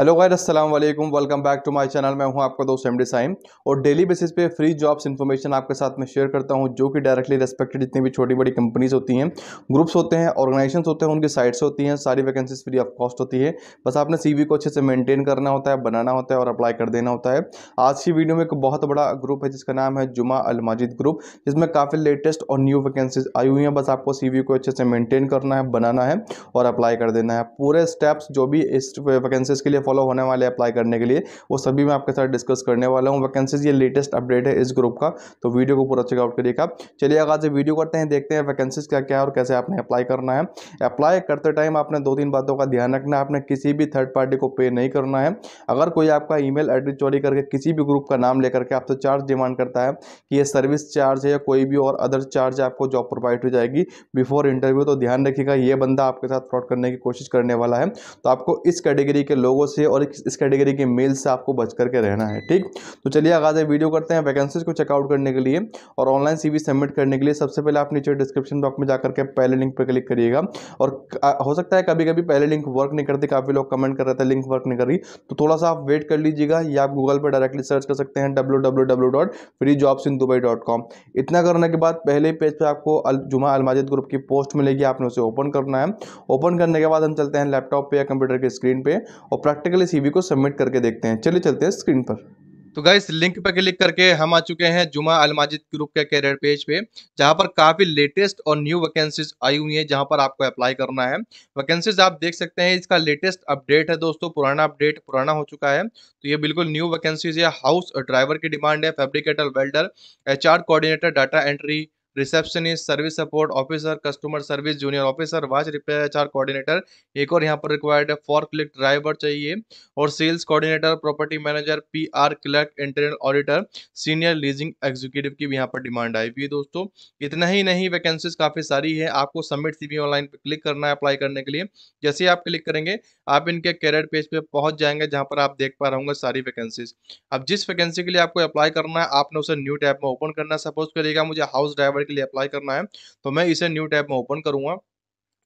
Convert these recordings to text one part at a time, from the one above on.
hello guys अस्सलाम welcome back to my channel मैं हूं आपका दोस्त डी साइम और डेली बेसिस पे फ्री जॉब्स इन्फॉर्मेशन आपके साथ मैं शेयर करता हूं जो कि डायरेक्टली रेस्पेक्टेड जितनी भी छोटी बड़ी कंपनीज होती हैं ग्रुप्स होते हैं ऑर्गेनाइजेशन होते हैं उनकी साइट्स होती हैं सारी वैकेंसीज फ्री ऑफ कॉस्ट होती है बस आपने सी को अच्छे से मेनटेन करना होता है बनाना होता है और अप्लाई कर देना होता है आज की वीडियो में एक बहुत बड़ा ग्रुप है जिसका नाम है जुमा अलमाजिद ग्रुप जिसमें काफ़ी लेटेस्ट और न्यू वैकेंसीज आई हुई हैं बस आपको सी को अच्छे से मेनटेन करना है बनाना है और अप्लाई कर देना है पूरे स्टेप्स जो भी इस वैकेंसीज के लिए फॉलो होने वाले अप्लाई करने के लिए वो सभी मैं आपके साथ डिस्कस करने वाला हूँ वैकेंसीज ये लेटेस्ट अपडेट है इस ग्रुप का तो वीडियो को पूरा चेकआउट करिएगा चलिए आगाज वीडियो करते हैं देखते हैं वैकेंसीज क्या क्या है और कैसे आपने अप्लाई करना है अप्लाई करते टाइम आपने दो तीन बातों का ध्यान रखना है आपने किसी भी थर्ड पार्टी को पे नहीं करना है अगर कोई आपका ई एड्रेस चोरी करके किसी भी ग्रुप का नाम लेकर के आपसे चार्ज डिमांड करता है कि ये सर्विस चार्ज है या कोई भी और अदर चार्ज आपको जॉब प्रोवाइड हो जाएगी बिफोर इंटरव्यू तो ध्यान रखिएगा ये बंदा आपके साथ फ्रॉड करने की कोशिश करने वाला है तो आपको इस कैटेगरी के लोगों से और इस कैटेगरी के मेल से आपको बच करके रहना है ठीक तो चलिए आगाज़ है वीडियो करते हैं वैकेंसीज को चेकआउट करने के लिए और ऑनलाइन सी सबमिट करने के लिए सबसे पहले आप नीचे डिस्क्रिप्शन बॉक्स में जाकर के पहले लिंक पर क्लिक करिएगा और हो सकता है कभी कभी पहले लिंक वर्क नहीं करती काफ़ी लोग कमेंट कर रहे थे लिंक वर्क नहीं कर रही तो थोड़ा सा आप वेट कर लीजिएगा या आप गूगल पर डायरेक्टली सर्च कर सकते हैं डब्ल्यू इतना करने के बाद पहले पेज पर आपको जुमा अलमाजिद ग्रुप की पोस्ट मिलेगी आपने उसे ओपन करना है ओपन करने के बाद हम चलते हैं लैपटॉप पे या कंप्यूटर के स्क्रीन पे और प्रैक्टिकली सीवी को सबमिट करके देखते हैं चलिए चलते हैं स्क्रीन पर तो गाइस लिंक पर क्लिक करके हम आ चुके हैं जुमा अलमाजिद ग्रुप के कैरियर पेज पे जहां पर काफ़ी लेटेस्ट और न्यू वैकेंसीज आई हुई है जहां पर आपको अप्लाई करना है वैकेंसीज आप देख सकते हैं इसका लेटेस्ट अपडेट है दोस्तों पुराना अपडेट पुराना हो चुका है तो ये बिल्कुल न्यू वैकेंसीज है हाउस ड्राइवर की डिमांड है fabricator welder H coordinator data entry receptionist service support officer customer service junior officer watch repair H coordinator एक और यहाँ पर रिक्वायर्ड है फॉर क्लिक ड्राइवर चाहिए और sales coordinator property manager P R clerk internal auditor senior leasing executive की भी यहाँ पर डिमांड आई हुई है दोस्तों इतना ही नहीं वैकेंसीज काफ़ी सारी है आपको सबमिट सी ऑनलाइन पर क्लिक करना है अप्लाई करने के लिए जैसे आप क्लिक करेंगे आप इनके कैरियर पेज पे पहुंच जाएंगे जहां पर आप देख पा रहे सारी वैकेंसीज अब जिस वैकेंसी के लिए आपको अप्लाई करना है आपने उसे न्यू टैप में ओपन करना सपोज करिएगा मुझे हाउस ड्राइवर के लिए अप्लाई करना है तो मैं इसे न्यू टैब में ओपन करूंगा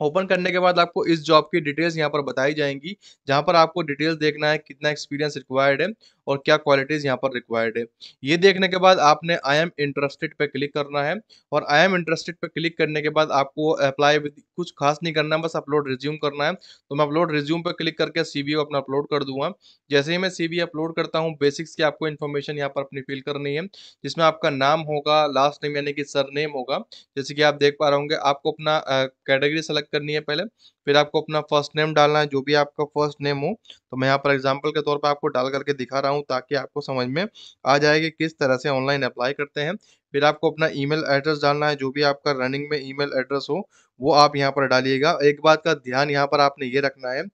ओपन करने के बाद आपको इस जॉब की डिटेल्स यहाँ पर बताई जाएंगी जहाँ पर आपको डिटेल्स देखना है कितना एक्सपीरियंस रिक्वायर्ड है और क्या क्वालिटीज़ यहाँ पर रिक्वायर्ड है ये देखने के बाद आपने आई एम इंटरेस्टेड पे क्लिक करना है और आई एम इंटरेस्टेड पे क्लिक करने के बाद आपको अप्लाई कुछ खास नहीं करना है बस अपलोड रिज्यूम करना है तो मैं अपलोड रिज्यूम पे क्लिक करके सी वी अपना अपलोड कर दूंगा जैसे ही मैं सी बी अपलोड करता हूँ बेसिक्स की आपको इन्फॉर्मेशन यहाँ पर अपनी फिल करनी है जिसमें आपका नाम होगा लास्ट नेम यानी कि सर नेम होगा जैसे कि आप देख पा रहे होंगे आपको अपना कैटेगरी सेलेक्ट सेलेक्ट करनी है पहले फिर आपको अपना फर्स्ट नेम डालना है जो भी आपका फर्स्ट नेम हो तो मैं यहाँ पर एग्जाम्पल के तौर पर आपको डाल करके दिखा रहा हूँ ताकि आपको समझ में आ जाए कि किस तरह से ऑनलाइन अप्लाई करते हैं फिर आपको अपना ई एड्रेस डालना है जो भी आपका रनिंग में ई एड्रेस हो वो आप यहाँ पर डालिएगा एक बात का ध्यान यहाँ पर आपने ये रखना है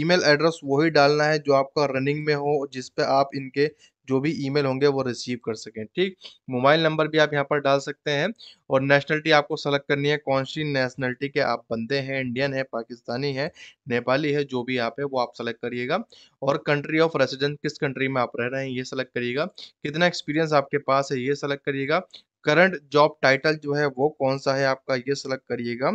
ईमेल एड्रेस वही डालना है जो आपका रनिंग में हो जिस पे आप इनके जो भी ईमेल होंगे वो रिसीव कर सकें ठीक मोबाइल नंबर भी आप यहाँ पर डाल सकते हैं और नेशनलिटी आपको सेलेक्ट करनी है कौन सी नेशनलिटी के आप बंदे हैं इंडियन है पाकिस्तानी है नेपाली है जो भी आप है वो आप सेलेक्ट करिएगा और कंट्री ऑफ रेसिडेंस किस कंट्री में आप रह रहे हैं ये सेलेक्ट करिएगा कितना एक्सपीरियंस आपके पास है ये सेलेक्ट करिएगा करंट जॉब टाइटल जो है वो कौन सा है आपका ये सेलेक्ट करिएगा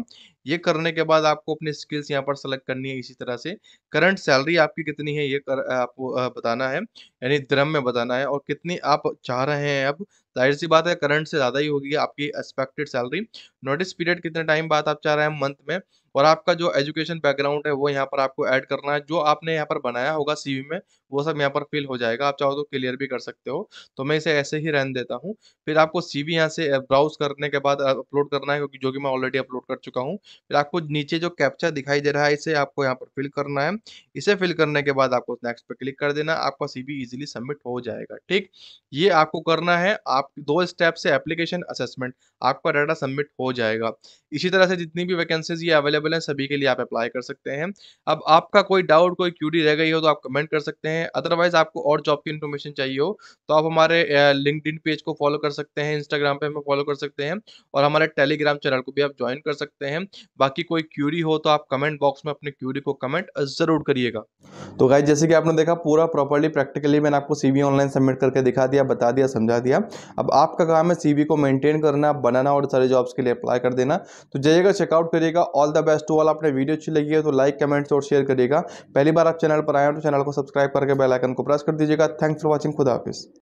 ये करने के बाद आपको अपने स्किल्स यहाँ पर सेलेक्ट करनी है इसी तरह से करंट सैलरी आपकी कितनी है ये कर, आपको बताना है यानी द्रम में बताना है और कितनी आप चाह रहे हैं अब जाहिर सी बात है करंट से ज़्यादा ही होगी आपकी एक्सपेक्टेड सैलरी नोटिस पीरियड कितने टाइम बाद आप चाह रहे हैं मंथ में और आपका जो एजुकेशन बैकग्राउंड है वो यहाँ पर आपको ऐड करना है जो आपने यहाँ पर बनाया होगा सीवी में वो सब यहाँ पर फिल हो जाएगा आप चाहो तो क्लियर भी कर सकते हो तो मैं इसे ऐसे ही रहने देता हूँ फिर आपको सी वी यहाँ से ब्राउज करने के बाद अपलोड करना है क्योंकि जो कि मैं ऑलरेडी अपलोड कर चुका हूँ फिर आपको नीचे जो कैप्चा दिखाई दे रहा है इसे आपको यहाँ पर फिल करना है इसे फिल करने के बाद आपको नेक्स्ट पे क्लिक कर देना आपका सी इजिली सबमिट हो जाएगा ठीक ये आपको करना है आप दो स्टेप से एप्लीकेशन असेसमेंट आपका डाटा सबमिट हो जाएगा इसी तरह से जितनी भी वैकेंसीज ये अवेलेबल है सभी के लिए आप अप्लाई कर सकते हैं अब आपका कोई डाउट कोई क्यूरी रह गई हो तो आप कमेंट कर सकते हैं हैं अदरवाइज आपको और जॉब की इन्फॉर्मेशन चाहिए हो तो आप हमारे लिंकड पेज को फॉलो कर सकते हैं इंस्टाग्राम पे हमें फॉलो कर सकते हैं और हमारे टेलीग्राम चैनल को भी आप ज्वाइन कर सकते हैं बाकी कोई क्यूरी हो तो आप कमेंट बॉक्स में अपनी क्यूरी को कमेंट ज़रूर करिएगा तो गाइज जैसे कि आपने देखा पूरा प्रॉपरली प्रैक्टिकली मैंने आपको सी ऑनलाइन सबमिट करके दिखा दिया बता दिया समझा दिया अब आपका काम है सी को मेनटेन करना बनाना और सारे जॉब्स के लिए अप्लाई कर देना तो जाइएगा चेकआउट करिएगा all the best to all आपने वीडियो अच्छी लगी है तो लाइक कमेंट्स और शेयर करिएगा पहली बार आप चैनल पर आए हो तो चैनल को सब्सक्राइब करके बेलाइकन को प्रेस कर दीजिएगा थैंक्स फॉर वॉचिंग खुदा हाफिज़